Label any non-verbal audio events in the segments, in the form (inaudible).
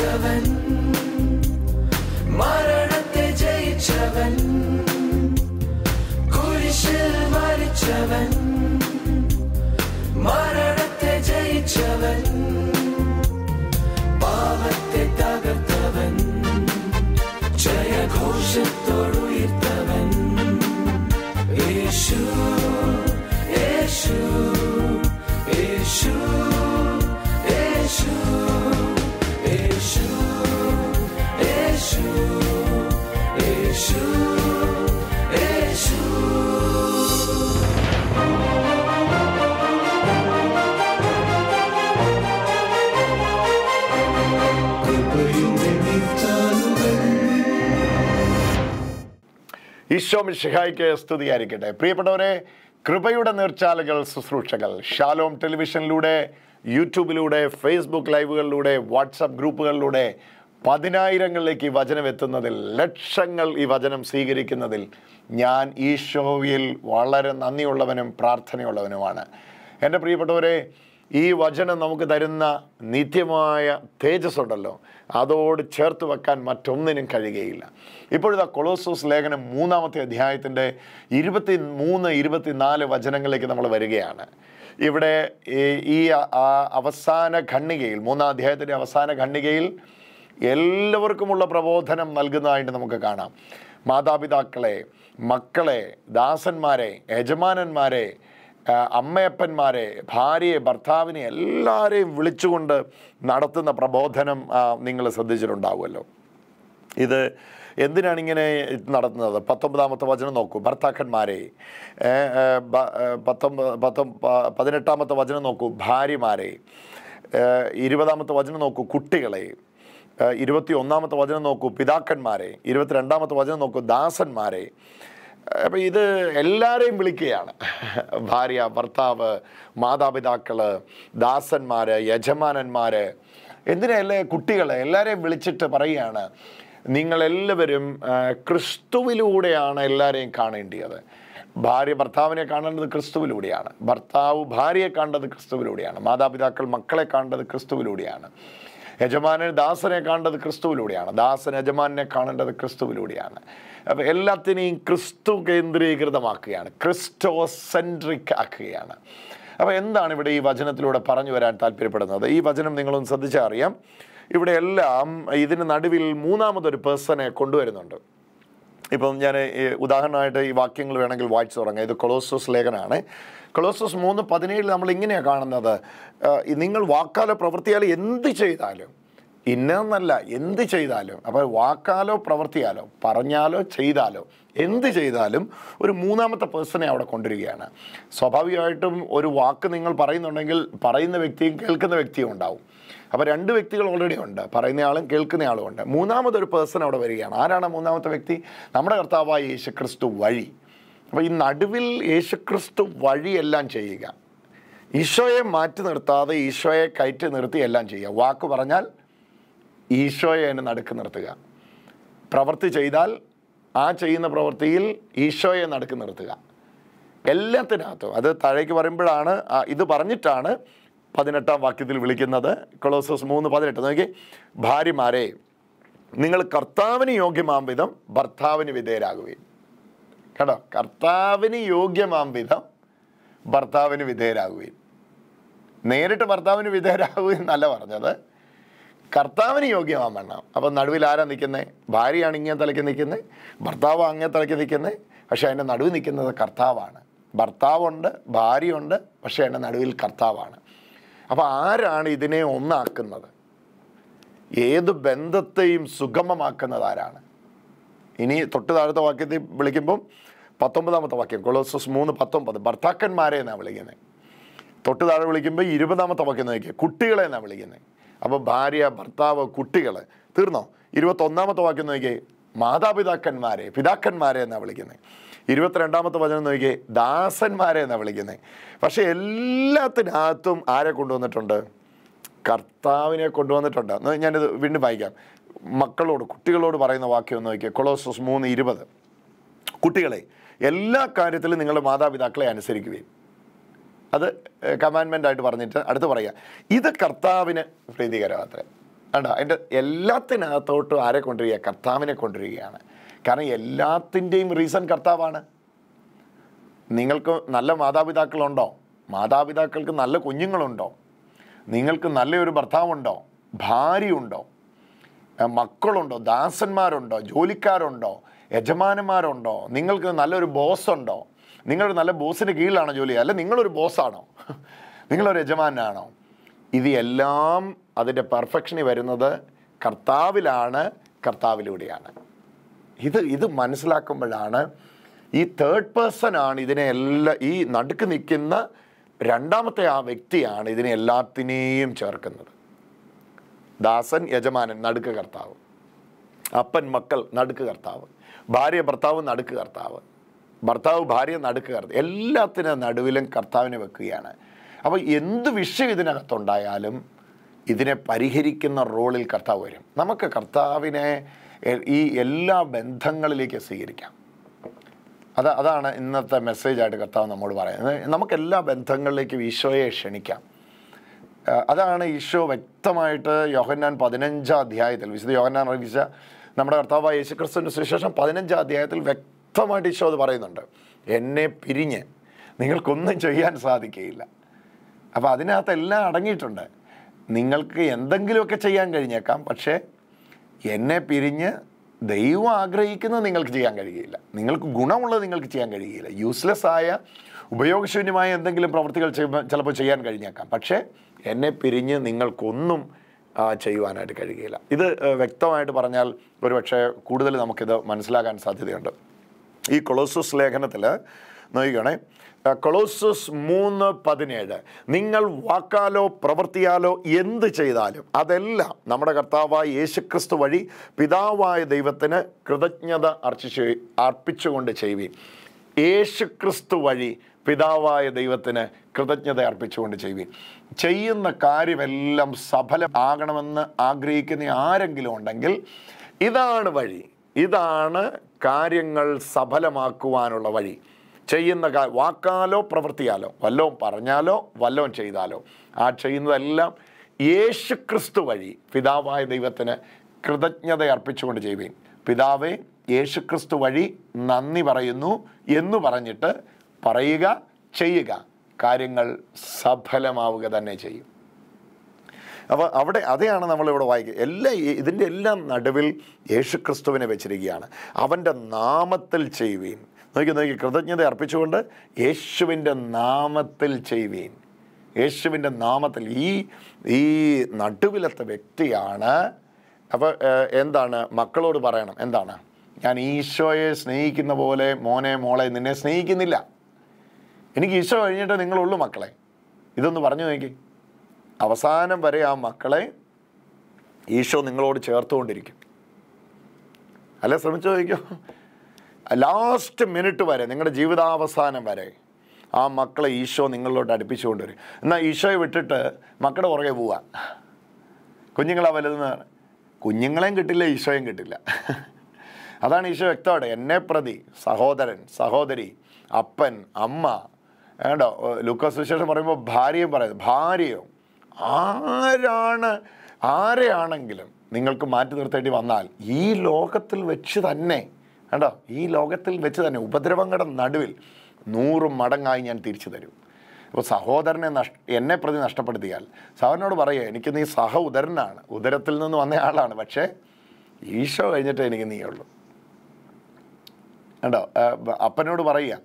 servant Isho മിഷിഹായിക്ക് സ്തുതിയായിരിക്കട്ടെ പ്രിയപ്പെട്ടവരെ കൃപയുടെ നീർച്ചാലുകൾ ശുശ്രൂഷകൾ ഷാലോം ടെലിവിഷനിലൂടെ യൂട്യൂബിലൂടെ ഫേസ്ബുക്ക് ലൈവുകളിലൂടെ വാട്സപ്പ് ഗ്രൂപ്പുകളിലൂടെ പതിനായിരങ്ങളിലേക്ക് ഈ വചനം എത്തുന്നതിൽ ലക്ഷങ്ങൾ ഈ വചനം സ്വീകരിക്കുന്നതിൽ ഞാൻ ഷോയിൽ വളരെ നന്ദിയുള്ളവനും പ്രാർത്ഥനയുള്ളവനുമാണ് എൻ്റെ പ്രിയപ്പെട്ടവരെ ഈ വചനം നമുക്ക് തരുന്ന നിത്യമായ തേജസ് ഉണ്ടല്ലോ അതോട് ചേർത്ത് വെക്കാൻ മറ്റൊന്നിനും കഴിയുകയില്ല ഇപ്പോഴിതാ കൊളോസോസ് ലേഖനം മൂന്നാമത്തെ അധ്യായത്തിൻ്റെ ഇരുപത്തി മൂന്ന് ഇരുപത്തിനാല് വചനങ്ങളിലേക്ക് നമ്മൾ വരികയാണ് ഇവിടെ ഈ അവസാന ഖണ്ണികയിൽ മൂന്നാം അധ്യായത്തിൻ്റെ അവസാന ഖണ്ണികയിൽ എല്ലാവർക്കുമുള്ള പ്രബോധനം നൽകുന്നതായിട്ട് നമുക്ക് കാണാം മാതാപിതാക്കളെ മക്കളെ ദാസന്മാരെ യജമാനന്മാരെ അമ്മയപ്പന്മാരെ ഭാര്യയെ ഭർത്താവിനെ എല്ലാവരെയും വിളിച്ചുകൊണ്ട് നടത്തുന്ന പ്രബോധനം നിങ്ങൾ ശ്രദ്ധിച്ചിട്ടുണ്ടാവുമല്ലോ ഇത് എന്തിനാണ് ഇങ്ങനെ നടത്തുന്നത് പത്തൊമ്പതാമത്തെ വചനം നോക്കൂ ഭർത്താക്കന്മാരെ പത്തൊമ്പത് പത്തൊ പതിനെട്ടാമത്തെ വചനം നോക്കൂ ഭാര്യമാരെ ഇരുപതാമത്തെ വചനം നോക്കൂ കുട്ടികളെ ഇരുപത്തി ഒന്നാമത്തെ വചനം നോക്കൂ പിതാക്കന്മാരെ ഇരുപത്തിരണ്ടാമത്തെ വചനം നോക്കൂ ദാസന്മാരെ അപ്പം ഇത് എല്ലാവരെയും വിളിക്കുകയാണ് ഭാര്യ ഭർത്താവ് മാതാപിതാക്കൾ ദാസന്മാർ യജമാനന്മാർ എന്തിനല്ലേ കുട്ടികളെ എല്ലാവരെയും വിളിച്ചിട്ട് പറയുകയാണ് നിങ്ങളെല്ലാവരും ക്രിസ്തുവിലൂടെയാണ് എല്ലാവരെയും കാണേണ്ടത് ഭാര്യ ഭർത്താവിനെ കാണേണ്ടത് ക്രിസ്തുവിലൂടെയാണ് ഭർത്താവ് ഭാര്യയെ കാണേണ്ടത് ക്രിസ്തുവിലൂടെയാണ് മാതാപിതാക്കൾ മക്കളെ കാണേണ്ടത് ക്രിസ്തുവിലൂടെയാണ് യജമാനെ ദാസനെ കാണേണ്ടത് ക്രിസ്തുവിലൂടെയാണ് ദാസൻ യജമാനെ കാണേണ്ടത് ക്രിസ്തുവിലൂടെയാണ് അപ്പോൾ എല്ലാത്തിനെയും ക്രിസ്തു കേന്ദ്രീകൃതമാക്കുകയാണ് ക്രിസ്റ്റോ സെൻട്രിക് ആക്കുകയാണ് അപ്പോൾ എന്താണ് ഇവിടെ ഈ വചനത്തിലൂടെ പറഞ്ഞു വരാൻ താല്പര്യപ്പെടുന്നത് ഈ വചനം നിങ്ങളൊന്ന് ശ്രദ്ധിച്ചറിയാം ഇവിടെ എല്ലാം ഇതിന് നടുവിൽ മൂന്നാമതൊരു പേഴ്സണെ കൊണ്ടുവരുന്നുണ്ട് ഇപ്പം ഞാൻ ഉദാഹരണമായിട്ട് ഈ വാക്യങ്ങൾ വേണമെങ്കിൽ വായിച്ചു തുടങ്ങാം ഇത് കൊളോസസ് ലേഖനാണ് കൊളോസസ് മൂന്ന് പതിനേഴിൽ നമ്മൾ ഇങ്ങനെയാണ് കാണുന്നത് നിങ്ങൾ വാക്കാലോ പ്രവൃത്തിയാലോ എന്ത് ചെയ്താലും ഇന്നല്ല എന്ത് ചെയ്താലും അപ്പോൾ വാക്കാലോ പ്രവർത്തിയാലോ പറഞ്ഞാലോ ചെയ്താലോ എന്ത് ചെയ്താലും ഒരു മൂന്നാമത്തെ പേഴ്സണെ അവിടെ കൊണ്ടുവരികയാണ് സ്വാഭാവികമായിട്ടും ഒരു വാക്ക് നിങ്ങൾ പറയുന്നുണ്ടെങ്കിൽ പറയുന്ന വ്യക്തിയും കേൾക്കുന്ന വ്യക്തിയും ഉണ്ടാവും അപ്പോൾ രണ്ട് വ്യക്തികൾ ഓൾറെഡി ഉണ്ട് പറയുന്നയാളും കേൾക്കുന്നയാളും ഉണ്ട് മൂന്നാമതൊരു പേഴ്സൺ അവിടെ വരികയാണ് ആരാണ് മൂന്നാമത്തെ വ്യക്തി നമ്മുടെ കർത്താവായ യേശുക്രിസ്തു വഴി അപ്പോൾ ഈ നടുവിൽ യേശുക്രിസ്തു വഴിയെല്ലാം ചെയ്യുക ഈശോയെ മാറ്റി നിർത്താതെ ഈശോയെ കയറ്റി നിർത്തി എല്ലാം ചെയ്യുക വാക്ക് പറഞ്ഞാൽ ഈശോയെ എന്നെ നടുക്ക് നിർത്തുക പ്രവൃത്തി ചെയ്താൽ ആ ചെയ്യുന്ന പ്രവൃത്തിയിൽ ഈശോയെ നടുക്ക് നിർത്തുക എല്ലാത്തിനകത്തും അത് താഴേക്ക് പറയുമ്പോഴാണ് ഇത് പറഞ്ഞിട്ടാണ് പതിനെട്ടാം വാക്യത്തിൽ വിളിക്കുന്നത് കൊളോസസ് മൂന്ന് പതിനെട്ട് നോക്കി ഭാര്യമാരെ നിങ്ങൾ കർത്താവിന് യോഗ്യമാം വിധം ഭർത്താവിന് വിധേയരാകുകയും കേട്ടോ കർത്താവിന് യോഗ്യമാം വിധം ഭർത്താവിന് വിധേയരാകുകയും നേരിട്ട് ഭർത്താവിന് വിധേയരാകുകയും എന്നല്ല പറഞ്ഞത് കർത്താവിന് യോഗ്യമാൻ വേണം അപ്പം നടുവിൽ ആരാ നിൽക്കുന്നത് ഭാര്യയാണ് ഇങ്ങനെ തലയ്ക്ക് നിൽക്കുന്നത് ഭർത്താവ് അങ്ങനെ തലയ്ക്ക് നിൽക്കുന്നത് പക്ഷേ അതിൻ്റെ നടുവിൽ നിൽക്കുന്നത് കർത്താവാണ് ഭർത്താവുണ്ട് ഭാര്യയുണ്ട് പക്ഷേ എൻ്റെ നടുവിൽ കർത്താവാണ് അപ്പോൾ ആരാണ് ഇതിനെ ഒന്നാക്കുന്നത് ഏത് ബന്ധത്തെയും സുഗമമാക്കുന്നത് ആരാണ് ഇനി തൊട്ട് താഴത്തെ വാക്യത്തിൽ വിളിക്കുമ്പം പത്തൊമ്പതാമത്തെ വാക്യം കൊളോസസ് മൂന്ന് പത്തൊമ്പത് ഭർത്താക്കന്മാരെ എന്നാണ് വിളിക്കുന്നത് തൊട്ട് താഴെ വിളിക്കുമ്പോൾ ഇരുപതാമത്തെ വാക്യം നോക്കിയാൽ കുട്ടികളെ എന്നാണ് വിളിക്കുന്നത് അപ്പോൾ ഭാര്യ ഭർത്താവ് കുട്ടികൾ തീർന്നോ ഇരുപത്തൊന്നാമത്തെ വാക്യം നോക്കിയാൽ മാതാപിതാക്കന്മാരെ പിതാക്കന്മാരെ എന്നാണ് വിളിക്കുന്നത് ഇരുപത്തിരണ്ടാമത്തെ വചനം നോക്കിയേ ദാസന്മാരെ എന്നാണ് വിളിക്കുന്നത് പക്ഷേ എല്ലാത്തിനകത്തും ആരെ കൊണ്ടുവന്നിട്ടുണ്ട് കർത്താവിനെ കൊണ്ടുവന്നിട്ടുണ്ട് ഞാനിത് വീണ്ടും വായിക്കാം മക്കളോട് കുട്ടികളോട് പറയുന്ന വാക്യം ഒന്ന് നോക്കിയാൽ കൊളോസസ് മൂന്ന് ഇരുപത് കുട്ടികളെ എല്ലാ കാര്യത്തിലും നിങ്ങളുടെ മാതാപിതാക്കളെ അനുസരിക്കുകയും അത് കമാൻമെൻ്റ് ആയിട്ട് പറഞ്ഞിട്ട് അടുത്ത് പറയുക ഇത് കർത്താവിന് പ്രീതികരമാത്രേ കണ്ടോ അതിൻ്റെ എല്ലാത്തിനകത്തോട്ടും ആരെ കൊണ്ടുവരിക കർത്താവിനെ കൊണ്ടുവരികയാണ് കാരണം എല്ലാത്തിൻ്റെയും റീസൺ കർത്താവാണ് നിങ്ങൾക്ക് നല്ല മാതാപിതാക്കളുണ്ടോ മാതാപിതാക്കൾക്ക് നല്ല കുഞ്ഞുങ്ങളുണ്ടോ നിങ്ങൾക്ക് നല്ലൊരു ഭർത്താവുണ്ടോ ഭാര്യയുണ്ടോ മക്കളുണ്ടോ ദാസന്മാരുണ്ടോ ജോലിക്കാരുണ്ടോ യജമാനന്മാരുണ്ടോ നിങ്ങൾക്ക് നല്ലൊരു ബോസ് ഉണ്ടോ നിങ്ങളൊരു നല്ല ബോസിൻ്റെ കീഴിലാണോ ജോലി അല്ല നിങ്ങളൊരു ബോസാണോ നിങ്ങളൊരു യജമാനാണോ ഇത് എല്ലാം അതിൻ്റെ പെർഫെക്ഷനിൽ വരുന്നത് കർത്താവിലാണ് കർത്താവിലൂടെയാണ് ഇത് ഇത് മനസ്സിലാക്കുമ്പോഴാണ് ഈ തേർഡ് പേഴ്സൺ ആണ് ഇതിനെ എല്ലാ ഈ നടുക്ക് നിൽക്കുന്ന രണ്ടാമത്തെ ആ വ്യക്തിയാണ് ഇതിനെ എല്ലാത്തിനെയും ചേർക്കുന്നത് ദാസൻ യജമാനൻ നടുക്ക് കർത്താവ് അപ്പൻ മക്കൾ നടുക്ക് കർത്താവ് ഭാര്യ ഭർത്താവ് നടുക്ക് കർത്താവ് ഭർത്താവ് ഭാര്യ നടുക്ക് കർത്താവ് എല്ലാത്തിനും നടുവിലും കർത്താവിനെ വെക്കുകയാണ് അപ്പോൾ എന്ത് വിഷയം ഇതിനകത്തുണ്ടായാലും ഇതിനെ പരിഹരിക്കുന്ന റോളിൽ കർത്താവ് വരും നമുക്ക് കർത്താവിനെ ഈ എല്ലാ ബന്ധങ്ങളിലേക്ക് സ്വീകരിക്കാം അത് അതാണ് ഇന്നത്തെ മെസ്സേജായിട്ട് കർത്താവ് നമ്മോട് പറയുന്നത് നമുക്ക് എല്ലാ ബന്ധങ്ങളിലേക്കും ഈശോയെ ക്ഷണിക്കാം അതാണ് ഈശോ വ്യക്തമായിട്ട് യോഹന്നാൻ പതിനഞ്ചാം അധ്യായത്തിൽ വിശുദ്ധ യോഹന്നാൻ അറിയിച്ച നമ്മുടെ കർത്താവായ യേശുക്രിസ്തുവിൻ്റെ സുശേഷം പതിനഞ്ചാം അധ്യായത്തിൽ വ്യക്തമായിട്ട് ഈശോ അത് പറയുന്നുണ്ട് എന്നെ പിരിഞ്ഞ് നിങ്ങൾക്കൊന്നും ചെയ്യാൻ സാധിക്കുകയില്ല അപ്പോൾ അതിനകത്ത് എല്ലാം അടങ്ങിയിട്ടുണ്ട് നിങ്ങൾക്ക് എന്തെങ്കിലുമൊക്കെ ചെയ്യാൻ കഴിഞ്ഞേക്കാം പക്ഷേ എന്നെ പിരിഞ്ഞ് ദൈവം ആഗ്രഹിക്കുന്നത് നിങ്ങൾക്ക് ചെയ്യാൻ കഴിയില്ല നിങ്ങൾക്ക് ഗുണമുള്ളത് നിങ്ങൾക്ക് ചെയ്യാൻ കഴിയില്ല യൂസ്ലെസ് ആയ ഉപയോഗശൂന്യമായ എന്തെങ്കിലും പ്രവൃത്തികൾ ചിലപ്പോൾ ചെയ്യാൻ കഴിഞ്ഞേക്കാം പക്ഷേ എന്നെ പിരിഞ്ഞ് നിങ്ങൾക്കൊന്നും ചെയ്യുവാനായിട്ട് കഴിയുകയില്ല ഇത് വ്യക്തമായിട്ട് പറഞ്ഞാൽ ഒരുപക്ഷെ കൂടുതൽ നമുക്കിത് മനസ്സിലാക്കാൻ സാധ്യതയുണ്ട് ഈ കൊളോസസ് ലേഖനത്തിൽ നോക്കുകയാണെ കൊളോസസ് മൂന്ന് പതിനേഴ് നിങ്ങൾ വാക്കാലോ പ്രവൃത്തിയാലോ എന്ത് ചെയ്താലും അതെല്ലാം നമ്മുടെ കർത്താവായ യേശുക്രിസ്തു വഴി പിതാവായ ദൈവത്തിന് കൃതജ്ഞത അർച്ച അർപ്പിച്ചുകൊണ്ട് ചെയ്യുവീൻ യേശുക്രിസ്തു വഴി പിതാവായ ദൈവത്തിന് കൃതജ്ഞത അർപ്പിച്ചുകൊണ്ട് ചെയ്യുവീൻ ചെയ്യുന്ന കാര്യമെല്ലാം സഫലം ആകണമെന്ന് ആഗ്രഹിക്കുന്ന ആരെങ്കിലും ഉണ്ടെങ്കിൽ ഇതാണ് വഴി ഇതാണ് കാര്യങ്ങൾ സഫലമാക്കുവാനുള്ള വഴി ചെയ്യുന്ന വാക്കാലോ പ്രവൃത്തിയാലോ വല്ലവും പറഞ്ഞാലോ വല്ലവും ചെയ്താലോ ആ ചെയ്യുന്നതെല്ലാം യേശു ക്രിസ്തു വഴി പിതാവായ ദൈവത്തിന് കൃതജ്ഞത അർപ്പിച്ചുകൊണ്ട് ചെയ്യുവീൻ പിതാവേ യേശു ക്രിസ്തു വഴി നന്ദി പറയുന്നു എന്ന് പറഞ്ഞിട്ട് പറയുക ചെയ്യുക കാര്യങ്ങൾ സഫലമാവുക തന്നെ ചെയ്യും അപ്പോൾ അവിടെ അതെയാണ് നമ്മളിവിടെ വായിക്കുക എല്ലാ ഇതിൻ്റെ എല്ലാം നടുവിൽ യേശുക്രിസ്തുവിനെ വെച്ചിരിക്കുകയാണ് അവൻ്റെ നാമത്തിൽ ചെയ്യുകയും നോക്കി നോക്കി കൃതജ്ഞത അർപ്പിച്ചുകൊണ്ട് യേശുവിൻ്റെ നാമത്തിൽ ചെയ്യുവീൻ യേശുവിൻ്റെ നാമത്തിൽ ഈ ഈ നടുവിലത്തെ വ്യക്തിയാണ് അപ്പോൾ എന്താണ് മക്കളോട് പറയണം എന്താണ് ഞാൻ ഈശോയെ സ്നേഹിക്കുന്ന പോലെ മോനെ മോളെ നിന്നെ സ്നേഹിക്കുന്നില്ല എനിക്ക് ഈശോ കഴിഞ്ഞിട്ട് നിങ്ങളുള്ളൂ മക്കളെ ഇതൊന്ന് പറഞ്ഞു നോക്കി അവസാനം വരെ ആ മക്കളെ ഈശോ നിങ്ങളോട് ചേർത്തുകൊണ്ടിരിക്കും അല്ലെ ശ്രമിച്ചു നോക്കിക്കോ ലാസ്റ്റ് മിനിറ്റ് വരെ നിങ്ങളുടെ ജീവിതാവസാനം വരെ ആ മക്കളെ ഈശോ നിങ്ങളിലോട്ട് അടുപ്പിച്ചു കൊണ്ടുവരും എന്നാൽ ഈശോയെ വിട്ടിട്ട് മക്കളുടെ പുറകെ പോവുക കുഞ്ഞുങ്ങളാ വലുതെന്ന് കുഞ്ഞുങ്ങളെയും കിട്ടില്ല ഈശോയും കിട്ടില്ല അതാണ് ഈശോ വ്യക്തമായിട്ട് എന്നെ പ്രതി സഹോദരൻ സഹോദരി അപ്പൻ അമ്മ ഏണ്ടോ ലൂക്കോസ് വിശേഷം പറയുമ്പോൾ ഭാര്യയും പറയുന്നത് ഭാര്യയോ ആരാണ് ആരെയാണെങ്കിലും നിങ്ങൾക്ക് മാറ്റി നിർത്തേണ്ടി വന്നാൽ ഈ ലോകത്തിൽ വെച്ച് തന്നെ കണ്ടോ ഈ ലോകത്തിൽ വെച്ച് തന്നെ ഉപദ്രവങ്ങളുടെ നടുവിൽ നൂറ് മടങ്ങായി ഞാൻ തിരിച്ചു തരും അപ്പോൾ സഹോദരനെ നഷ് എന്നെ പ്രതി നഷ്ടപ്പെടുത്തിയാൽ സഹോദരനോട് പറയുക എനിക്ക് നീ സഹ ഉദരനാണ് ഉദരത്തിൽ നിന്ന് വന്ന ആളാണ് പക്ഷേ ഈശോ കഴിഞ്ഞിട്ടേ എനിക്ക് ഉള്ളൂ കണ്ടോ അപ്പനോട് പറയുക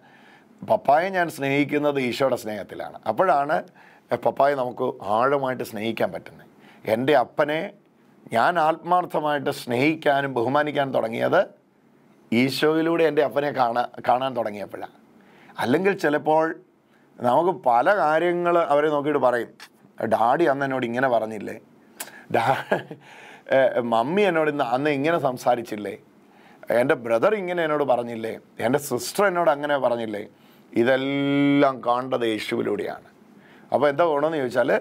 പപ്പായെ ഞാൻ സ്നേഹിക്കുന്നത് ഈശോയുടെ സ്നേഹത്തിലാണ് അപ്പോഴാണ് പപ്പായെ നമുക്ക് ആഴമായിട്ട് സ്നേഹിക്കാൻ പറ്റുന്നത് എൻ്റെ അപ്പനെ ഞാൻ ആത്മാർത്ഥമായിട്ട് സ്നേഹിക്കാനും ബഹുമാനിക്കാനും തുടങ്ങിയത് ഈശോയിലൂടെ എൻ്റെ അപ്പനെ കാണാൻ കാണാൻ തുടങ്ങിയപ്പോഴാണ് അല്ലെങ്കിൽ ചിലപ്പോൾ നമുക്ക് പല കാര്യങ്ങൾ അവരെ നോക്കിയിട്ട് പറയും ഡാഡി അന്ന് എന്നോട് ഇങ്ങനെ പറഞ്ഞില്ലേ ഡാ മമ്മി എന്നോട് ഇന്ന് അന്ന് ഇങ്ങനെ സംസാരിച്ചില്ലേ എൻ്റെ ബ്രദർ ഇങ്ങനെ എന്നോട് പറഞ്ഞില്ലേ എൻ്റെ സിസ്റ്റർ എന്നോട് അങ്ങനെ പറഞ്ഞില്ലേ ഇതെല്ലാം കാണേണ്ടത് യേശുവിലൂടെയാണ് അപ്പോൾ എന്താ ഗുണമെന്ന് ചോദിച്ചാൽ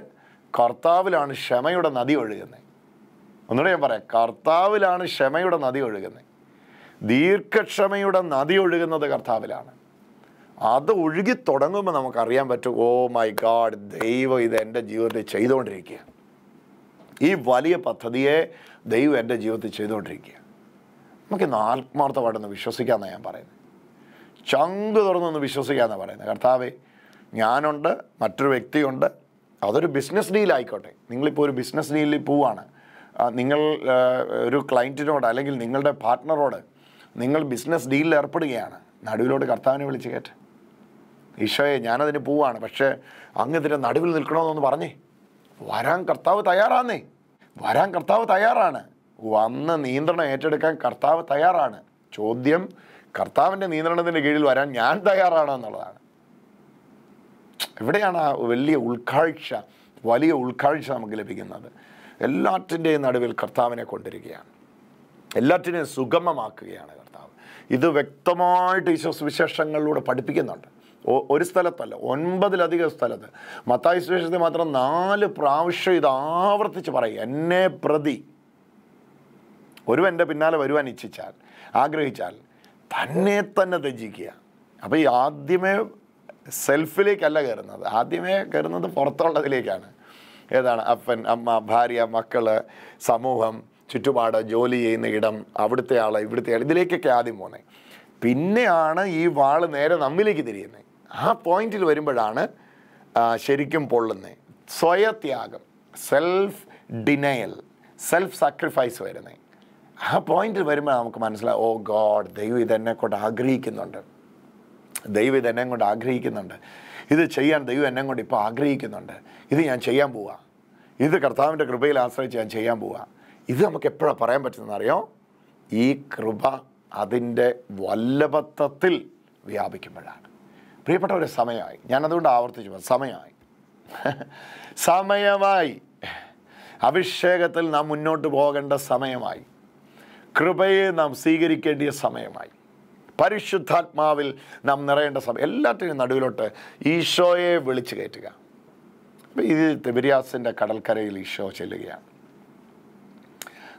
കർത്താവിലാണ് ക്ഷമയുടെ നദി ഒഴുകുന്നത് ഒന്നുകൂടെ ഞാൻ പറയാം കർത്താവിലാണ് ക്ഷമയുടെ നദി ഒഴുകുന്നത് ദീർഘക്ഷമയുടെ നദി ഒഴുകുന്നത് കർത്താവിലാണ് അത് ഒഴുകി തുടങ്ങുമ്പോൾ നമുക്കറിയാൻ പറ്റും ഓ മൈ ഗാഡ് ദൈവം ഇത് എൻ്റെ ജീവിതത്തിൽ ചെയ്തുകൊണ്ടിരിക്കുക ഈ വലിയ പദ്ധതിയെ ദൈവം എൻ്റെ ജീവിതത്തിൽ ചെയ്തുകൊണ്ടിരിക്കുക ഇന്ന് ആത്മാർത്ഥമായിട്ടൊന്ന് വിശ്വസിക്കാമെന്നാണ് ഞാൻ പറയുന്നത് ചങ്ക് തുറന്നൊന്ന് വിശ്വസിക്കാമെന്നാണ് പറയുന്നത് കർത്താവേ ഞാനുണ്ട് മറ്റൊരു വ്യക്തിയുണ്ട് അതൊരു ബിസിനസ് ഡീലായിക്കോട്ടെ നിങ്ങളിപ്പോൾ ഒരു ബിസിനസ് ഡീലിൽ പോവാണ് നിങ്ങൾ ഒരു ക്ലയൻറ്റിനോട് അല്ലെങ്കിൽ നിങ്ങളുടെ പാർട്ട്ണറോട് നിങ്ങൾ ബിസിനസ് ഡീലിൽ ഏർപ്പെടുകയാണ് നടുവിലോട്ട് കർത്താവിനെ വിളിച്ച് കയറ്റ ഈശോയെ ഞാനതിന് പോവാണ് പക്ഷേ അങ്ങ് ഇതിൻ്റെ നടുവിൽ നിൽക്കണമെന്നൊന്ന് പറഞ്ഞേ വരാൻ കർത്താവ് തയ്യാറാന്നേ വരാൻ കർത്താവ് തയ്യാറാണ് വന്ന് നിയന്ത്രണം ഏറ്റെടുക്കാൻ കർത്താവ് തയ്യാറാണ് ചോദ്യം കർത്താവിൻ്റെ നിയന്ത്രണത്തിൻ്റെ കീഴിൽ വരാൻ ഞാൻ തയ്യാറാണോ എന്നുള്ളതാണ് എവിടെയാണ് ആ വലിയ ഉൾക്കാഴ്ച വലിയ ഉൾക്കാഴ്ച നമുക്ക് ലഭിക്കുന്നത് എല്ലാറ്റിൻ്റെയും നടുവിൽ കർത്താവിനെ കൊണ്ടിരിക്കുകയാണ് എല്ലാറ്റിനെയും സുഗമമാക്കുകയാണ് ഇത് വ്യക്തമായിട്ട് ഈശോ സുവിശേഷങ്ങളിലൂടെ പഠിപ്പിക്കുന്നുണ്ട് ഒരു സ്ഥലത്തല്ല ഒൻപതിലധികം സ്ഥലത്ത് മത്തായ സുവിശേഷത്തിൽ മാത്രം നാല് പ്രാവശ്യം ഇത് ആവർത്തിച്ച് പറയും എന്നെ പ്രതി ഒരു എൻ്റെ പിന്നാലെ വരുവാൻ ഇച്ഛിച്ചാൽ ആഗ്രഹിച്ചാൽ തന്നെ തന്നെ ത്യജിക്കുക അപ്പോൾ ഈ ആദ്യമേ സെൽഫിലേക്കല്ല കയറുന്നത് ആദ്യമേ കയറുന്നത് പുറത്തുള്ളതിലേക്കാണ് ഏതാണ് അപ്പൻ അമ്മ ഭാര്യ മക്കൾ സമൂഹം ചുറ്റുപാട് ജോലി ചെയ്യുന്ന ഇടം അവിടുത്തെ ആൾ ഇവിടുത്തെ ആൾ ഇതിലേക്കൊക്കെ ആദ്യം പോകുന്നത് പിന്നെയാണ് ഈ വാള് നേരെ നമ്മിലേക്ക് തിരിയുന്നത് ആ പോയിന്റിൽ വരുമ്പോഴാണ് ശരിക്കും പൊള്ളുന്നത് സ്വയത്യാഗം സെൽഫ് ഡിനയൽ സെൽഫ് സാക്രിഫൈസ് വരുന്നത് ആ പോയിന്റിൽ വരുമ്പോൾ നമുക്ക് മനസ്സിലാവും ഓ oh ഗോഡ് ദൈവം ഇതെന്നെ കൊണ്ട് ആഗ്രഹിക്കുന്നുണ്ട് ദൈവം ഇതെന്നെ കൊണ്ട് ആഗ്രഹിക്കുന്നുണ്ട് ഇത് ചെയ്യാൻ ദൈവം എന്നെ കൊണ്ട് ഇപ്പോൾ ആഗ്രഹിക്കുന്നുണ്ട് ഇത് ഞാൻ ചെയ്യാൻ പോവാം ഇത് കർത്താവിൻ്റെ കൃപയിൽ ആശ്രയിച്ച് ഞാൻ ചെയ്യാൻ പോവാം ഇത് നമുക്ക് എപ്പോഴാണ് പറയാൻ പറ്റുന്നതെന്നറിയോ ഈ കൃപ അതിൻ്റെ വല്ലഭത്വത്തിൽ വ്യാപിക്കുമ്പോഴാണ് പ്രിയപ്പെട്ട ഒരു സമയമായി ഞാനതുകൊണ്ട് ആവർത്തിച്ചു സമയമായി (laughs) സമയമായി അഭിഷേകത്തിൽ നാം മുന്നോട്ട് പോകേണ്ട സമയമായി കൃപയെ നാം സ്വീകരിക്കേണ്ടിയ സമയമായി പരിശുദ്ധാത്മാവിൽ നാം നിറയേണ്ട സമയം എല്ലാറ്റിനും നടുവിലോട്ട് ഈശോയെ വിളിച്ചു കയറ്റുക അപ്പോൾ ഇത് തെബിരിയാസിൻ്റെ കടൽക്കരയിൽ ഈശോ ചെല്ലുകയാണ്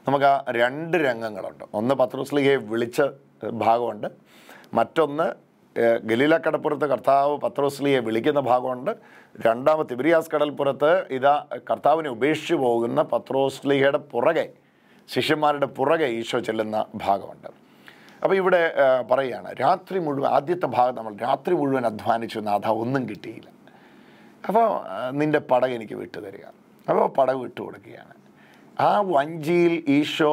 നമുക്ക് ആ രണ്ട് രംഗങ്ങളുണ്ട് ഒന്ന് പത്രോസ്ലിഹയെ വിളിച്ച ഭാഗമുണ്ട് മറ്റൊന്ന് ഗലീല കടപ്പുറത്ത് കർത്താവ് പത്രോസ്ലിയെ വിളിക്കുന്ന ഭാഗമുണ്ട് രണ്ടാമത്തെ തിബിരിയാസ് കടൽപ്പുറത്ത് ഇതാ കർത്താവിനെ ഉപേക്ഷിച്ചു പോകുന്ന പത്രോസ്ലിഹയുടെ പുറകെ ശിഷ്യന്മാരുടെ പുറകെ ഈശോ ചെല്ലുന്ന ഭാഗമുണ്ട് അപ്പോൾ ഇവിടെ പറയുകയാണ് രാത്രി മുഴുവൻ ആദ്യത്തെ ഭാഗം നമ്മൾ രാത്രി മുഴുവൻ അധ്വാനിച്ചു നാഥ ഒന്നും കിട്ടിയില്ല അപ്പോൾ നിൻ്റെ പടകെനിക്ക് വിട്ടു തരിക അപ്പോൾ പടക് വിട്ടു കൊടുക്കുകയാണ് ആ വഞ്ചിയിൽ ഈശോ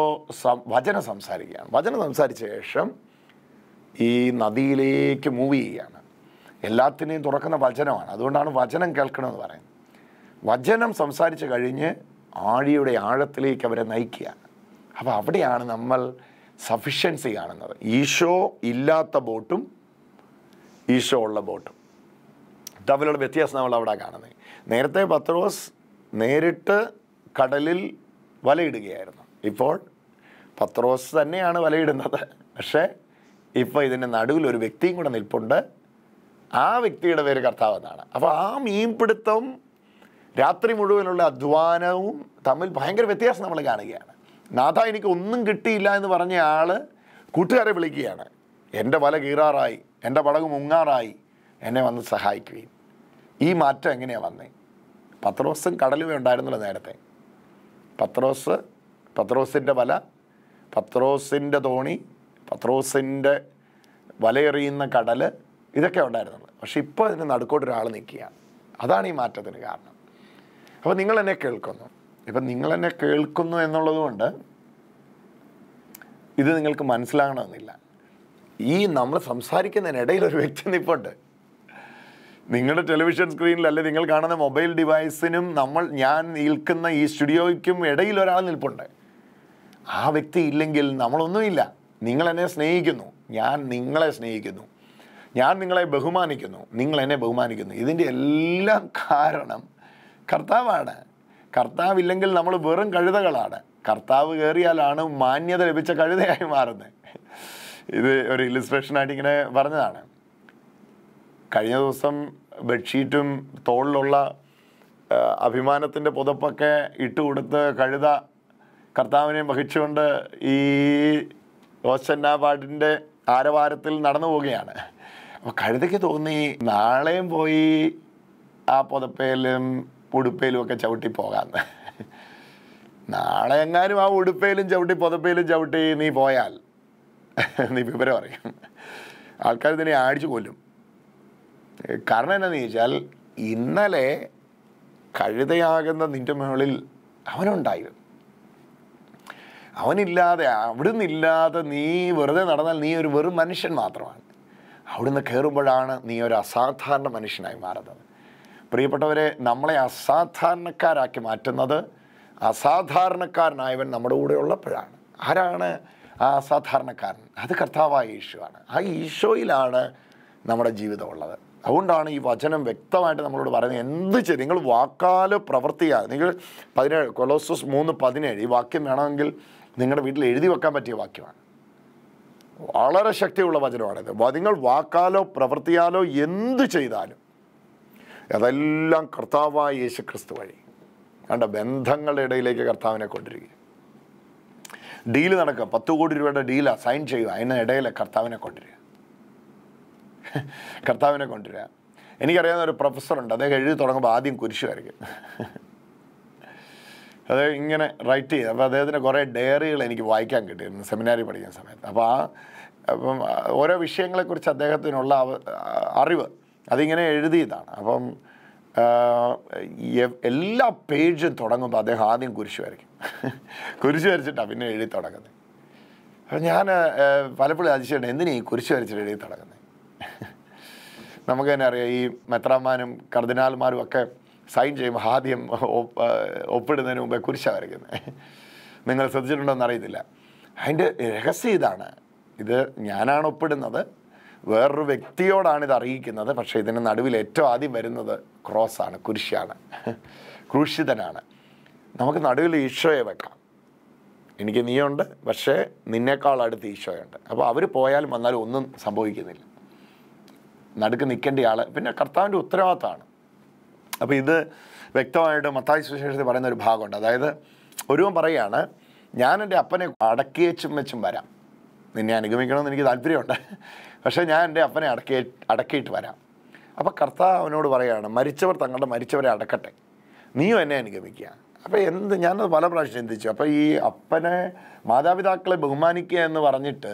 വചനം സംസാരിക്കുകയാണ് വചനം സംസാരിച്ച ശേഷം ഈ നദിയിലേക്ക് മൂവ് ചെയ്യുകയാണ് എല്ലാത്തിനെയും തുറക്കുന്ന വചനമാണ് അതുകൊണ്ടാണ് വചനം കേൾക്കണമെന്ന് പറയുന്നത് വചനം സംസാരിച്ച് കഴിഞ്ഞ് ആഴിയുടെ ആഴത്തിലേക്ക് അവരെ നയിക്കുക അപ്പോൾ അവിടെയാണ് നമ്മൾ സഫിഷ്യൻസി കാണുന്നത് ഈശോ ഇല്ലാത്ത ബോട്ടും ഈശോ ഉള്ള ബോട്ടും തമ്മിലുള്ള വ്യത്യാസം നമ്മൾ അവിടെ കാണുന്നത് നേരത്തെ പത്രോസ് നേരിട്ട് കടലിൽ വലയിടുകയായിരുന്നു ഇപ്പോൾ പത്രോസ് തന്നെയാണ് വലയിടുന്നത് പക്ഷേ ഇപ്പോൾ ഇതിൻ്റെ നടുവിൽ ഒരു വ്യക്തിയും കൂടെ നിൽപ്പുണ്ട് ആ വ്യക്തിയുടെ പേര് കർത്താവ് എന്നാണ് അപ്പോൾ ആ മീൻപിടുത്തവും രാത്രി മുഴുവനുള്ള അധ്വാനവും തമ്മിൽ ഭയങ്കര വ്യത്യാസം നമ്മൾ കാണുകയാണ് നാഥ എനിക്ക് ഒന്നും കിട്ടിയില്ല എന്ന് പറഞ്ഞ ആൾ കൂട്ടുകാരെ വിളിക്കുകയാണ് എൻ്റെ വല കീറാറായി എൻ്റെ പടക് മുങ്ങാറായി എന്നെ വന്ന് സഹായിക്കുകയും ഈ മാറ്റം എങ്ങനെയാണ് വന്നേ പത്രോസം കടലുമേ ഉണ്ടായിരുന്നുള്ളൂ നേരത്തെ പത്രോസ് പത്രോസിൻ്റെ വല പത്രോസിൻ്റെ തോണി പത്രോസിൻ്റെ വലയെറിയുന്ന കടൽ ഇതൊക്കെ ഉണ്ടായിരുന്നത് പക്ഷെ ഇപ്പോൾ അതിന് നടുക്കോട്ട് ഒരാൾ നിൽക്കുകയാണ് അതാണ് ഈ മാറ്റത്തിന് കാരണം അപ്പോൾ നിങ്ങൾ എന്നെ കേൾക്കുന്നു ഇപ്പം നിങ്ങൾ എന്നെ കേൾക്കുന്നു എന്നുള്ളതുകൊണ്ട് ഇത് നിങ്ങൾക്ക് മനസ്സിലാകണമെന്നില്ല ഈ നമ്മൾ സംസാരിക്കുന്നതിനിടയിൽ ഒരു വ്യക്തി നിപ്പുണ്ട് നിങ്ങളുടെ ടെലിവിഷൻ സ്ക്രീനിൽ അല്ലെ നിങ്ങൾ കാണുന്ന മൊബൈൽ ഡിവൈസിനും നമ്മൾ ഞാൻ നിൽക്കുന്ന ഈ സ്റ്റുഡിയോയ്ക്കും ഇടയിൽ ഒരാൾ നിൽപ്പുണ്ട് ആ വ്യക്തി ഇല്ലെങ്കിൽ നമ്മളൊന്നുമില്ല നിങ്ങൾ എന്നെ സ്നേഹിക്കുന്നു ഞാൻ നിങ്ങളെ സ്നേഹിക്കുന്നു ഞാൻ നിങ്ങളെ ബഹുമാനിക്കുന്നു നിങ്ങൾ എന്നെ ബഹുമാനിക്കുന്നു ഇതിൻ്റെ എല്ലാം കാരണം കർത്താവാണ് കർത്താവില്ലെങ്കിൽ നമ്മൾ വെറും കഴുതകളാണ് കർത്താവ് കയറിയാലാണ് മാന്യത ലഭിച്ച കഴുതയായി മാറുന്നത് ഇത് ഒരു ഇലിസ്ട്രേഷനായിട്ട് ഇങ്ങനെ പറഞ്ഞതാണ് കഴിഞ്ഞ ദിവസം ബെഡ്ഷീറ്റും തോളിലുള്ള അഭിമാനത്തിൻ്റെ പുതപ്പൊക്കെ ഇട്ടുകൊടുത്ത് കഴുത കർത്താവിനെ വഹിച്ചുകൊണ്ട് ഈ ഓസന്ന പാട്ടിൻ്റെ ആരവാരത്തിൽ നടന്നു പോവുകയാണ് അപ്പോൾ കഴുതയ്ക്ക് തോന്നി നാളെയും പോയി ആ പുതപ്പയിലും ഉടുപ്പയിലും ഒക്കെ ചവിട്ടി പോകാമെന്ന് നാളെ എങ്ങാനും ആ ഉടുപ്പയിലും ചവിട്ടി പുതപ്പയിലും ചവിട്ടി നീ പോയാൽ നീ വിവരം അറിയും ആൾക്കാർ ഇതിനെ ആടിച്ചു കൊല്ലും കാരണം എന്നാന്ന് ചോദിച്ചാൽ ഇന്നലെ കഴുതയാകുന്ന നിൻ്റെ മുകളിൽ അവനുണ്ടായിരുന്നു അവനില്ലാതെ അവിടുന്ന് ഇല്ലാതെ നീ വെറുതെ നടന്നാൽ നീ ഒരു വെറും മനുഷ്യൻ മാത്രമാണ് അവിടുന്ന് കയറുമ്പോഴാണ് നീ ഒരു അസാധാരണ മനുഷ്യനായി മാറുന്നത് പ്രിയപ്പെട്ടവരെ നമ്മളെ അസാധാരണക്കാരാക്കി മാറ്റുന്നത് അസാധാരണക്കാരനായവൻ നമ്മുടെ കൂടെ ഉള്ളപ്പോഴാണ് ആരാണ് ആ അസാധാരണക്കാരൻ അത് കർത്താവായ ഈശോ ആണ് ആ ഈശോയിലാണ് നമ്മുടെ ജീവിതമുള്ളത് അതുകൊണ്ടാണ് ഈ വചനം വ്യക്തമായിട്ട് നമ്മളോട് പറയുന്നത് എന്ത് ചെയ്ത് നിങ്ങൾ വാക്കാൽ പ്രവർത്തിക്കുക നിങ്ങൾ പതിനേഴ് കൊലോസസ് മൂന്ന് പതിനേഴ് ഈ വാക്യം വേണമെങ്കിൽ നിങ്ങളുടെ വീട്ടിൽ എഴുതി വെക്കാൻ പറ്റിയ വാക്യമാണ് വളരെ ശക്തിയുള്ള വചനമാണിത് നിങ്ങൾ വാക്കാലോ പ്രവർത്തിയാലോ എന്ത് ചെയ്താലും അതെല്ലാം കർത്താവായ യേശു ക്രിസ്തു വഴി കണ്ട ബന്ധങ്ങളുടെ ഇടയിലേക്ക് കർത്താവിനെ കൊണ്ടിരിക്കുക ഡീല് നടക്കുക പത്ത് കോടി രൂപയുടെ ഡീലാണ് സൈൻ ചെയ്യുക അതിന് ഇടയിലെ കർത്താവിനെ കൊണ്ടിരിക്കുക കർത്താവിനെ കൊണ്ടുവരിക എനിക്കറിയാവുന്ന ഒരു പ്രൊഫസറുണ്ട് അദ്ദേഹം എഴുതി തുടങ്ങുമ്പോൾ ആദ്യം കുരിശ് വരയ്ക്കും അത് ഇങ്ങനെ റൈറ്റ് ചെയ്ത് അപ്പോൾ അദ്ദേഹത്തിൻ്റെ കുറേ ഡയറികൾ എനിക്ക് വായിക്കാൻ കിട്ടിയിരുന്നു സെമിനാരി പഠിക്കുന്ന സമയത്ത് അപ്പോൾ ആ അപ്പം ഓരോ വിഷയങ്ങളെക്കുറിച്ച് അദ്ദേഹത്തിനുള്ള അറിവ് അതിങ്ങനെ എഴുതിയതാണ് അപ്പം എല്ലാ പേജും തുടങ്ങുമ്പോൾ അദ്ദേഹം ആദ്യം കുരിശ് വരയ്ക്കും കുരിശ് വരച്ചിട്ടാണ് പിന്നെ എഴുതി തുടങ്ങുന്നത് അപ്പം ഞാൻ പലപ്പോഴും അതിശയം എന്തിനാണ് ഈ കുരിശ് വരച്ചിട്ട് എഴുതി തുടങ്ങുന്നത് നമുക്ക് തന്നെ അറിയാം ഈ മെത്രാമാനും കർദിനാൽമാരും ഒക്കെ സൈൻ ചെയ്യുമ്പോൾ ആദ്യം ഒപ്പിടുന്നതിന് മുമ്പേ കുരിശാണ് വരയ്ക്കുന്നത് നിങ്ങൾ എന്ന് അറിയത്തില്ല അതിൻ്റെ രഹസ്യം ഇതാണ് ഇത് ഞാനാണ് ഒപ്പിടുന്നത് വേറൊരു വ്യക്തിയോടാണ് ഇത് അറിയിക്കുന്നത് പക്ഷേ ഇതിന് നടുവിൽ ഏറ്റവും ആദ്യം വരുന്നത് ക്രോസാണ് കുരിശാണ് ക്രൂശിതനാണ് നമുക്ക് നടുവിൽ ഈശോയെ വെക്കാം എനിക്ക് നീയുണ്ട് പക്ഷേ നിന്നേക്കാൾ അടുത്ത് ഈശോയുണ്ട് അപ്പോൾ അവർ പോയാലും വന്നാലും ഒന്നും സംഭവിക്കുന്നില്ല നടുക്ക് നിൽക്കേണ്ട ആൾ പിന്നെ കർത്താവിൻ്റെ ഉത്തരവാദിത്തമാണ് അപ്പോൾ ഇത് വ്യക്തമായിട്ട് മത്തായി സുശേഷത്തിൽ പറയുന്ന ഒരു ഭാഗമുണ്ട് അതായത് ഒരുവൻ പറയുകയാണ് ഞാൻ എൻ്റെ അപ്പനെ അടക്കിയേച്ചും വെച്ചും വരാം നിന്നെ അനുഗമിക്കണമെന്ന് എനിക്ക് താല്പര്യമുണ്ട് പക്ഷേ ഞാൻ എൻ്റെ അപ്പനെ അടക്കി അടക്കിയിട്ട് വരാം അപ്പോൾ കർത്താവ് അവനോട് പറയുകയാണ് മരിച്ചവർ തങ്ങളുടെ മരിച്ചവരെ അടക്കട്ടെ നീയും എന്നെ അനുഗമിക്കുക അപ്പോൾ എന്ത് ഞാനത് പല പ്രാവശ്യം ചിന്തിച്ചു അപ്പോൾ ഈ അപ്പനെ മാതാപിതാക്കളെ ബഹുമാനിക്കുക എന്ന് പറഞ്ഞിട്ട്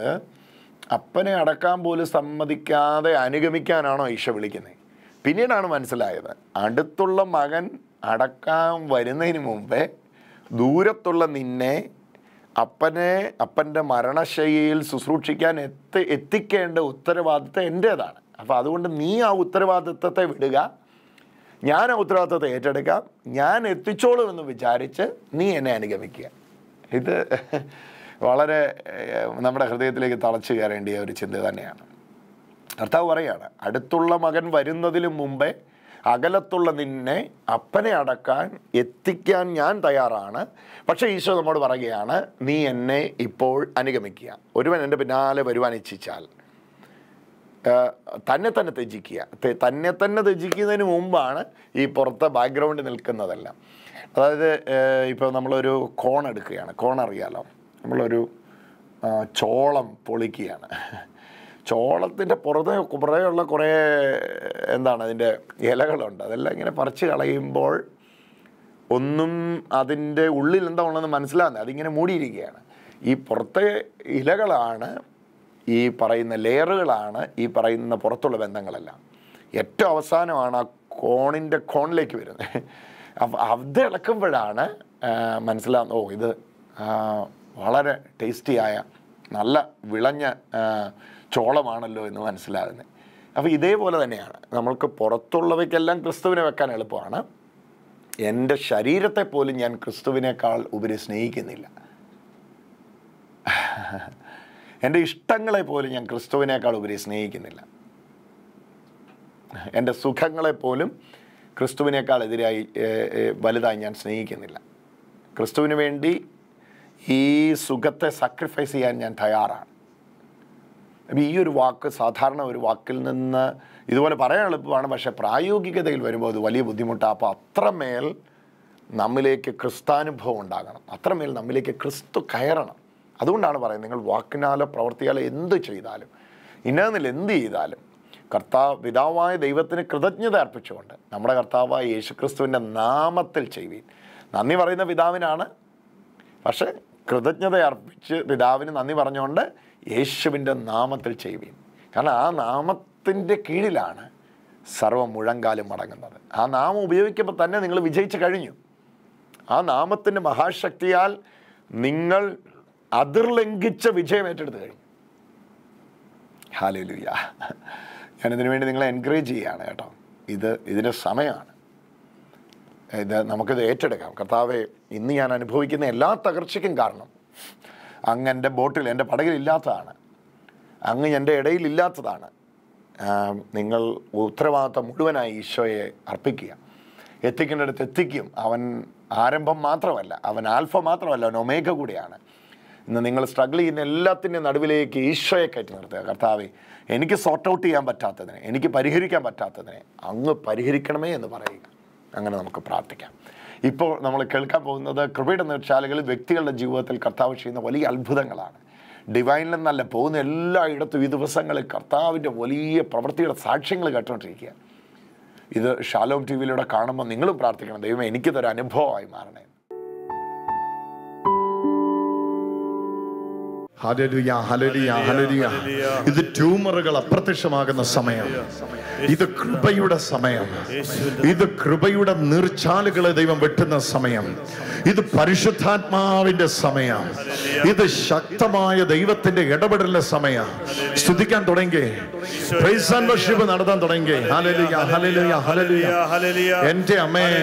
അപ്പനെ അടക്കാൻ പോലും സമ്മതിക്കാതെ അനുഗമിക്കാനാണോ ഈശോ വിളിക്കുന്നത് പിന്നീടാണ് മനസ്സിലായത് അടുത്തുള്ള മകൻ അടക്കാൻ വരുന്നതിന് മുമ്പേ ദൂരത്തുള്ള നിന്നെ അപ്പനെ അപ്പൻ്റെ മരണശൈലിയിൽ ശുശ്രൂഷിക്കാൻ എത്തി എത്തിക്കേണ്ട ഉത്തരവാദിത്തം എൻ്റേതാണ് അപ്പോൾ അതുകൊണ്ട് നീ ആ ഉത്തരവാദിത്തത്തെ വിടുക ഞാൻ ആ ഉത്തരവാദിത്തത്തെ ഏറ്റെടുക്കാം ഞാൻ എത്തിച്ചോളും എന്ന് വിചാരിച്ച് നീ എന്നെ അനുഗമിക്കുക ഇത് വളരെ നമ്മുടെ ഹൃദയത്തിലേക്ക് തളച്ചു കയറേണ്ടിയ ഒരു ചിന്ത തന്നെയാണ് കർത്താവ് പറയാണ് അടുത്തുള്ള മകൻ വരുന്നതിന് മുമ്പേ അകലത്തുള്ള നിന്നെ അപ്പനെ അടക്കാൻ എത്തിക്കാൻ ഞാൻ തയ്യാറാണ് പക്ഷേ ഈശോ നമ്മോട് പറയുകയാണ് നീ എന്നെ ഇപ്പോൾ അനുഗമിക്കുക ഒരുവൻ എൻ്റെ പിന്നാലെ വരുവാൻ ഇച്ഛിച്ചാൽ തന്നെ തന്നെ ത്യജിക്കുക തന്നെ തന്നെ ത്യജിക്കുന്നതിന് മുമ്പാണ് ഈ പുറത്തെ ബാക്ക്ഗ്രൗണ്ടിൽ നിൽക്കുന്നതെല്ലാം അതായത് ഇപ്പോൾ നമ്മളൊരു കോൺ എടുക്കുകയാണ് കോൺ അറിയാലോ നമ്മളൊരു ചോളം പൊളിക്കുകയാണ് ചോളത്തിൻ്റെ പുറത്ത് പുറകെയുള്ള കുറേ എന്താണ് അതിൻ്റെ ഇലകളുണ്ട് അതെല്ലാം ഇങ്ങനെ പറിച്ച് കളയുമ്പോൾ ഒന്നും അതിൻ്റെ ഉള്ളിൽ എന്താ ഉള്ളതെന്ന് മനസ്സിലാകുന്നത് അതിങ്ങനെ മൂടിയിരിക്കുകയാണ് ഈ പുറത്തെ ഇലകളാണ് ഈ പറയുന്ന ലെയറുകളാണ് ഈ പറയുന്ന പുറത്തുള്ള ബന്ധങ്ങളെല്ലാം ഏറ്റവും അവസാനമാണ് ആ കോണിൻ്റെ കോണിലേക്ക് വരുന്നത് അപ്പം അത് ഇളക്കുമ്പോഴാണ് മനസ്സിലാകുന്നത് ഓ ഇത് വളരെ ടേസ്റ്റിയായ നല്ല വിളഞ്ഞ ചോളമാണല്ലോ എന്ന് മനസ്സിലാകുന്നത് അപ്പോൾ ഇതേപോലെ തന്നെയാണ് നമ്മൾക്ക് പുറത്തുള്ളവയ്ക്കെല്ലാം ക്രിസ്തുവിനെ വെക്കാൻ എളുപ്പമാണ് എൻ്റെ ശരീരത്തെ പോലും ഞാൻ ക്രിസ്തുവിനേക്കാൾ ഉപരി സ്നേഹിക്കുന്നില്ല എൻ്റെ ഇഷ്ടങ്ങളെ പോലും ഞാൻ ക്രിസ്തുവിനേക്കാൾ ഉപരി സ്നേഹിക്കുന്നില്ല എൻ്റെ സുഖങ്ങളെപ്പോലും ക്രിസ്തുവിനേക്കാൾ എതിരായി വലുതായി ഞാൻ സ്നേഹിക്കുന്നില്ല ക്രിസ്തുവിന് വേണ്ടി ഈ സുഖത്തെ സാക്രിഫൈസ് ചെയ്യാൻ ഞാൻ തയ്യാറാണ് അപ്പം ഈ ഒരു വാക്ക് സാധാരണ ഒരു വാക്കിൽ നിന്ന് ഇതുപോലെ പറയാൻ എളുപ്പമാണ് പക്ഷേ പ്രായോഗികതയിൽ വരുമ്പോൾ അത് വലിയ ബുദ്ധിമുട്ടാണ് അപ്പോൾ അത്രമേൽ നമ്മിലേക്ക് ക്രിസ്താനുഭവം ഉണ്ടാകണം അത്രമേൽ നമ്മിലേക്ക് ക്രിസ്തു കയറണം അതുകൊണ്ടാണ് പറയുന്നത് നിങ്ങൾ വാക്കിനാലോ പ്രവർത്തിയാലോ എന്ത് ചെയ്താലും ഇന്നതിൽ എന്ത് ചെയ്താലും കർത്താവ് പിതാവായ ദൈവത്തിന് കൃതജ്ഞത അർപ്പിച്ചുകൊണ്ട് നമ്മുടെ കർത്താവായ യേശുക്രിസ്തുവിൻ്റെ നാമത്തിൽ ചെയ്യുവീൻ നന്ദി പറയുന്ന പിതാവിനാണ് പക്ഷേ കൃതജ്ഞത അർപ്പിച്ച് പിതാവിന് നന്ദി പറഞ്ഞുകൊണ്ട് യേശുവിൻ്റെ നാമത്തിൽ ചെയ്യുകയും കാരണം ആ നാമത്തിൻ്റെ കീഴിലാണ് സർവ്വ മുഴങ്കാലും മടങ്ങുന്നത് ആ നാമം ഉപയോഗിക്കുമ്പോൾ തന്നെ നിങ്ങൾ വിജയിച്ചു കഴിഞ്ഞു ആ നാമത്തിൻ്റെ മഹാശക്തിയാൽ നിങ്ങൾ അതിർലംഘിച്ച വിജയം ഏറ്റെടുത്ത് കഴിഞ്ഞു ഹാലോ ലുയ്യ ഞാനിതിനു വേണ്ടി നിങ്ങളെ എൻകറേജ് ചെയ്യുകയാണ് കേട്ടോ ഇത് ഇതിൻ്റെ സമയമാണ് ഇത് നമുക്കിത് ഏറ്റെടുക്കാം കർത്താവെ ഇന്ന് ഞാൻ അനുഭവിക്കുന്ന എല്ലാ തകർച്ചയ്ക്കും കാരണം അങ്ങ് എൻ്റെ ബോട്ടിൽ എൻ്റെ പടകിൽ ഇല്ലാത്തതാണ് അങ്ങ് എൻ്റെ ഇടയിൽ ഇല്ലാത്തതാണ് നിങ്ങൾ ഉത്തരവാദിത്തം മുഴുവനായി ഈശോയെ അർപ്പിക്കുക എത്തിക്കേണ്ടടുത്ത് എത്തിക്കും അവൻ ആരംഭം മാത്രമല്ല അവൻ ആൽഫ മാത്രമല്ല അവൻ ഒമേഘ കൂടിയാണ് ഇന്ന് നിങ്ങൾ സ്ട്രഗിൾ ചെയ്യുന്ന എല്ലാത്തിൻ്റെ നടുവിലേക്ക് ഈശോയെ കയറ്റി നിർത്തുക കർത്താവെ എനിക്ക് സോർട്ട് ഔട്ട് ചെയ്യാൻ പറ്റാത്തതിനെ എനിക്ക് പരിഹരിക്കാൻ പറ്റാത്തതിനെ അങ്ങ് പരിഹരിക്കണമേ എന്ന് പറയുക അങ്ങനെ നമുക്ക് പ്രാർത്ഥിക്കാം ഇപ്പോൾ നമ്മൾ കേൾക്കാൻ പോകുന്നത് കൃപയുടെ നീർച്ചാലകളിൽ വ്യക്തികളുടെ ജീവിതത്തിൽ കർത്താവ് ചെയ്യുന്ന വലിയ അത്ഭുതങ്ങളാണ് ഡിവൈനിൽ നിന്നല്ല പോകുന്ന എല്ലായിടത്തും ഈ ദിവസങ്ങളിൽ കർത്താവിൻ്റെ വലിയ പ്രവൃത്തിയുടെ സാക്ഷ്യങ്ങൾ കേട്ടുകൊണ്ടിരിക്കുക ഇത് ഷാലോം ടി വിയിലൂടെ കാണുമ്പോൾ നിങ്ങളും പ്രാർത്ഥിക്കണം ദൈവം എനിക്കിതൊരു അനുഭവമായി മാറണേ ഇത് ട്യൂമറുകൾ അപ്രത്യക്ഷമാകുന്ന സമയം ഇത് കൃപയുടെ സമയം ഇത് കൃപയുടെ നീർച്ചാലുകളെ ദൈവം വെട്ടുന്ന സമയം ഇത് പരിശുദ്ധാത്മാവിന്റെ സമയം ഇത് ശക്തമായ ദൈവത്തിന്റെ ഇടപെടലിന്റെ സമയം സ്തുതിക്കാൻ തുടങ്ങി വർഷിപ്പ് നടത്താൻ തുടങ്ങി എന്റെ അമ്മയെ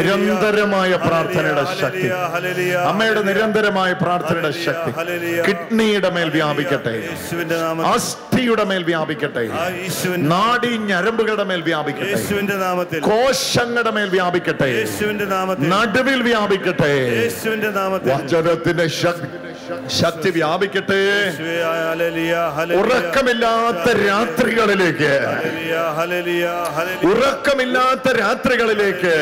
നിരന്തരമായ പ്രാർത്ഥനയുടെ ശക്തി അമ്മയുടെ നിരന്തരമായ പ്രാർത്ഥനയുടെ ശക്തി കിഡ്നിയുടെ മേൽ വ്യാപിക്കട്ടെ അസ്ഥിയുടെ മേൽ വ്യാപിക്കട്ടെ നാടി ഞരമ്പുകളുടെ മേൽ വ്യാപിക്കട്ടെ കോശങ്ങളുടെ മേൽ വ്യാപിക്കട്ടെ നടുവിൽ വ്യാപിക്കട്ടെ വചനത്തിന്റെ ശക്തി ശക്തി വ്യാപിക്കട്ടെ ഉറക്കമില്ലാത്ത രാത്രികളിലേക്ക് ഉറക്കമില്ലാത്ത രാത്രികളിലേക്ക്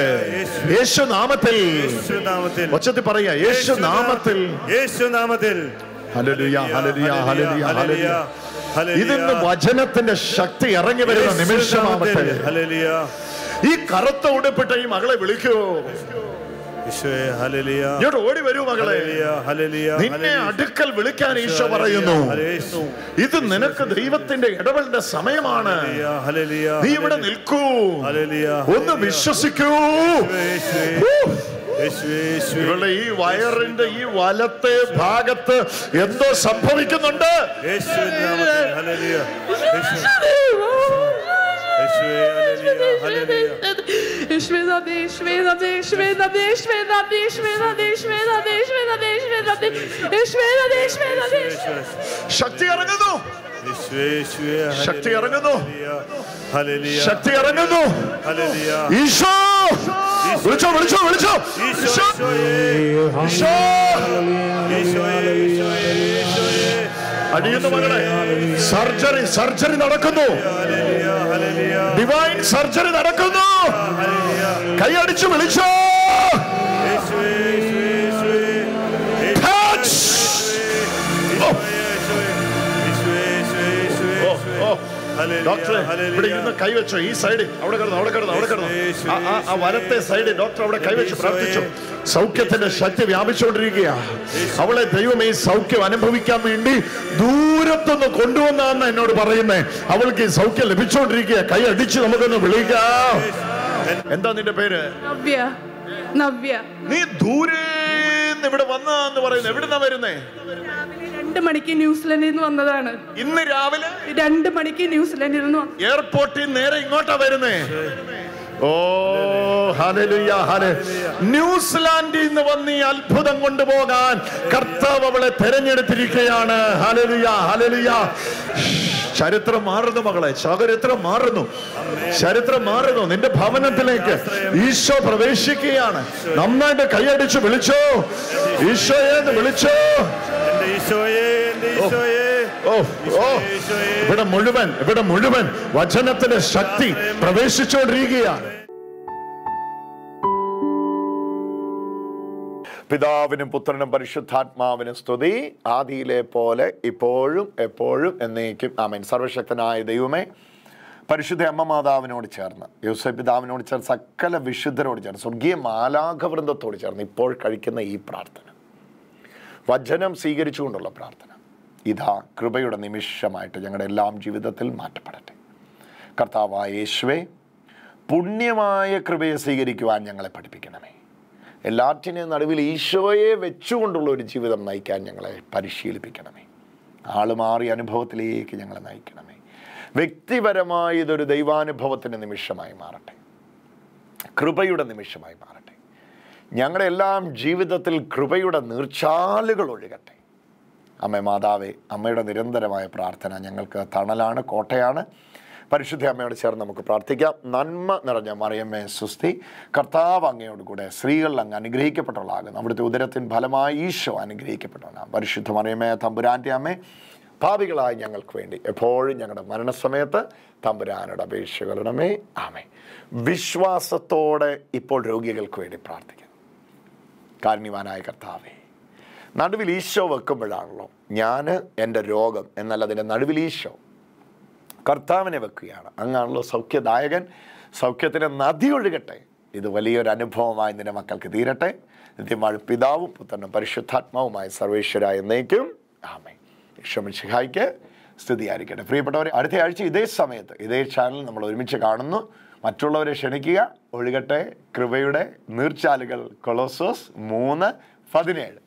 യേശുനാമത്തിൽ ഒച്ചത്തിൽ പറയാ യേശുനാമത്തിൽ യേശുനാമത്തിൽ ഹലലുയ ഇതിന്ന് വചനത്തിന്റെ ശക്തി ഇറങ്ങി വരുന്ന നിമിഷമാമത്തെ ഈ കറുത്ത ഉടുപ്പിട്ട ഈ മകളെ വിളിക്കൂ ഇങ്ങോട്ട് ഓടി വരൂ മകളെ നിന്നെ അടുക്കൽ വിളിക്കാൻ ഈശോ പറയുന്നു ഇത് നിനക്ക് ദൈവത്തിന്റെ ഇടപെടലിന്റെ സമയമാണ് നീ ഇവിടെ നിൽക്കൂ ഒന്ന് വിശ്വസിക്കൂ ഇവളുടെ ഈ വയറിന്റെ ഈ വലത്തെ ഭാഗത്ത് എന്തോ സംഭവിക്കുന്നുണ്ട് ശക്തി ഇറങ്ങുന്നു ശക്തി ഇറങ്ങുന്നു ശക്തി ഇറങ്ങുന്നു ഈശോ വിളിച്ചോ വിളിച്ചോ വിളിച്ചോ ഈശോ ഈശോ അടിയുന്നു മകളെ സർജറി സർജറി നടക്കുന്നു ഡിവൈൻ സർജറി നടക്കുന്നു കൈയടിച്ചു വിളിച്ചോ ഡോക്ടറെ ഇവിടെ ഇരുന്ന് കൈവച്ചോ ഈ സൈഡിൽ അവിടെ കിടന്നു അവിടെ കിടന്നു അവിടെ കിടന്നു ആ വലത്തെ സൈഡ് ഡോക്ടർ അവിടെ കൈവച്ച് പ്രാർത്ഥിച്ചു സൗഖ്യത്തിന്റെ ശക്തി വ്യാപിച്ചുകൊണ്ടിരിക്കുക അവളെ ദൈവം ഈ സൗഖ്യം അനുഭവിക്കാൻ വേണ്ടി ദൂരത്തുനിന്ന് കൊണ്ടുവന്നാന്ന് എന്നോട് പറയുന്നേ അവൾക്ക് ഈ സൗഖ്യം ലഭിച്ചുകൊണ്ടിരിക്കുക കൈ അടിച്ച് നമുക്കൊന്ന് വിളിക്കാം എന്താ നിന്റെ പേര് നീ ദൂരെ ഇവിടെ വന്നതാന്ന് പറയുന്നത് എവിടുന്നാ വരുന്നേ രണ്ട് മണിക്ക് ന്യൂസിലൻഡിൽ നിന്ന് വന്നതാണ് ഇന്ന് രാവിലെ രണ്ട് മണിക്ക് ന്യൂസിലൻഡിൽ നിന്ന് എയർപോർട്ടിൽ നേരെ ഇങ്ങോട്ടാ വരുന്നേ ഓ ന്യൂസിലാൻഡിൽ നിന്ന് വന്ന് ഈ അത്ഭുതം കൊണ്ടുപോകാൻ കർത്താവ് അവളെ തെരഞ്ഞെടുത്തിരിക്കുകയാണ് ചരിത്രം മാറുന്നു മകളെ ചരിത്രം മാറുന്നു ചരിത്രം മാറുന്നു നിന്റെ ഭവനത്തിലേക്ക് ഈശോ പ്രവേശിക്കുകയാണ് നന്നായിട്ട് കൈയടിച്ച് വിളിച്ചോ ഈശോയെ വിളിച്ചോ ഇവിടെ മുഴുവൻ ഇവിടെ മുഴുവൻ വചനത്തിന്റെ ശക്തി പ്രവേശിച്ചുകൊണ്ടിരിക്കുകയാണ് പിതാവിനും പുത്രനും പരിശുദ്ധാത്മാവിനും സ്തുതി ആദിയിലെ പോലെ ഇപ്പോഴും എപ്പോഴും എന്നേക്കും ആമേൻ സർവശക്തനായ ദൈവമേ പരിശുദ്ധ അമ്മ മാതാവിനോട് ചേർന്ന് യൂസഫ് പിതാവിനോട് ചേർന്ന് സകല വിശുദ്ധരോട് ചേർന്ന് സ്വർഗീയ മാലാഘവൃന്ദത്തോട് ചേർന്ന് ഇപ്പോൾ കഴിക്കുന്ന ഈ പ്രാർത്ഥന വചനം സ്വീകരിച്ചുകൊണ്ടുള്ള പ്രാർത്ഥന ഇതാ കൃപയുടെ നിമിഷമായിട്ട് ഞങ്ങളുടെ എല്ലാം ജീവിതത്തിൽ മാറ്റപ്പെടട്ടെ കർത്താവായ യേശുവെ പുണ്യമായ കൃപയെ സ്വീകരിക്കുവാൻ ഞങ്ങളെ പഠിപ്പിക്കണമേ എല്ലാറ്റിനെയും നടുവിൽ ഈശോയെ വെച്ചുകൊണ്ടുള്ള ഒരു ജീവിതം നയിക്കാൻ ഞങ്ങളെ പരിശീലിപ്പിക്കണമേ ആളുമാറി അനുഭവത്തിലേക്ക് ഞങ്ങളെ നയിക്കണമേ വ്യക്തിപരമായ ഇതൊരു ദൈവാനുഭവത്തിൻ്റെ നിമിഷമായി മാറട്ടെ കൃപയുടെ നിമിഷമായി മാറട്ടെ ഞങ്ങളുടെ എല്ലാം ജീവിതത്തിൽ കൃപയുടെ നീർച്ചാലുകൾ ഒഴുകട്ടെ അമ്മ മാതാവേ അമ്മയുടെ നിരന്തരമായ പ്രാർത്ഥന ഞങ്ങൾക്ക് തണലാണ് കോട്ടയാണ് പരിശുദ്ധ അമ്മയോട് ചേർന്ന് നമുക്ക് പ്രാർത്ഥിക്കാം നന്മ നിറഞ്ഞ മറിയമ്മേ സുസ്തി കർത്താവ് അങ്ങയോട് കൂടെ സ്ത്രീകളിൽ അങ്ങ് അനുഗ്രഹിക്കപ്പെട്ടവളാകും അവിടുത്തെ ഉദരത്തിൻ ഫലമായി ഈശോ അനുഗ്രഹിക്കപ്പെട്ടവനാണ് പരിശുദ്ധ മറിയമ്മേ തമ്പുരാൻ്റെ അമ്മേ ഭാവികളായി ഞങ്ങൾക്ക് വേണ്ടി എപ്പോഴും ഞങ്ങളുടെ മരണസമയത്ത് തമ്പുരാനോട് അപേക്ഷകളുടെ അമ്മേ ആമേ വിശ്വാസത്തോടെ ഇപ്പോൾ രോഗികൾക്ക് വേണ്ടി പ്രാർത്ഥിക്കാം കാരുണ്യവാനായ കർത്താവേ നടുവിൽ ഈശോ വെക്കുമ്പോഴാണല്ലോ ഞാൻ എൻ്റെ രോഗം എന്നല്ല അതിൻ്റെ നടുവിൽ ഈശോ കർത്താവിനെ വെക്കുകയാണ് അങ്ങാണല്ലോ സൗഖ്യദായകൻ സൗഖ്യത്തിന് നദി ഒഴുകട്ടെ ഇത് വലിയൊരു അനുഭവമായി നിന്റെ മക്കൾക്ക് തീരട്ടെ നിത്യമായ പിതാവും പുത്രനും പരിശുദ്ധാത്മാവുമായ സർവേശ്വരായ എന്നേക്കും ആമേ ഈശോമിഷിഹായിക്ക് സ്തുതിയായിരിക്കട്ടെ പ്രിയപ്പെട്ടവരെ അടുത്ത ആഴ്ച ഇതേ സമയത്ത് ഇതേ ചാനൽ നമ്മൾ ഒരുമിച്ച് കാണുന്നു മറ്റുള്ളവരെ ക്ഷണിക്കുക ഒഴുകട്ടെ കൃപയുടെ നീർച്ചാലുകൾ കൊളോസോസ് മൂന്ന് പതിനേഴ്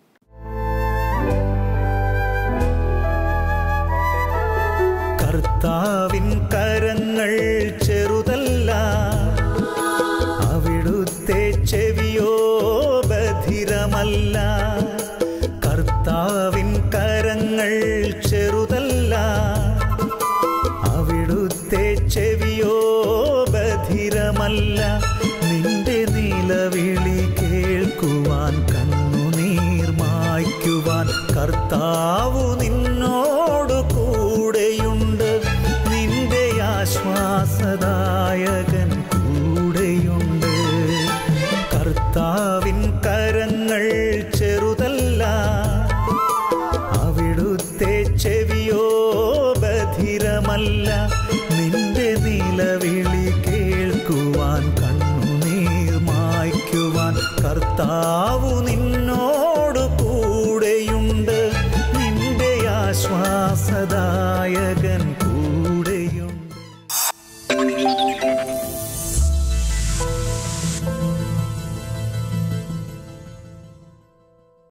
കർത്താവിൻ ನಾವು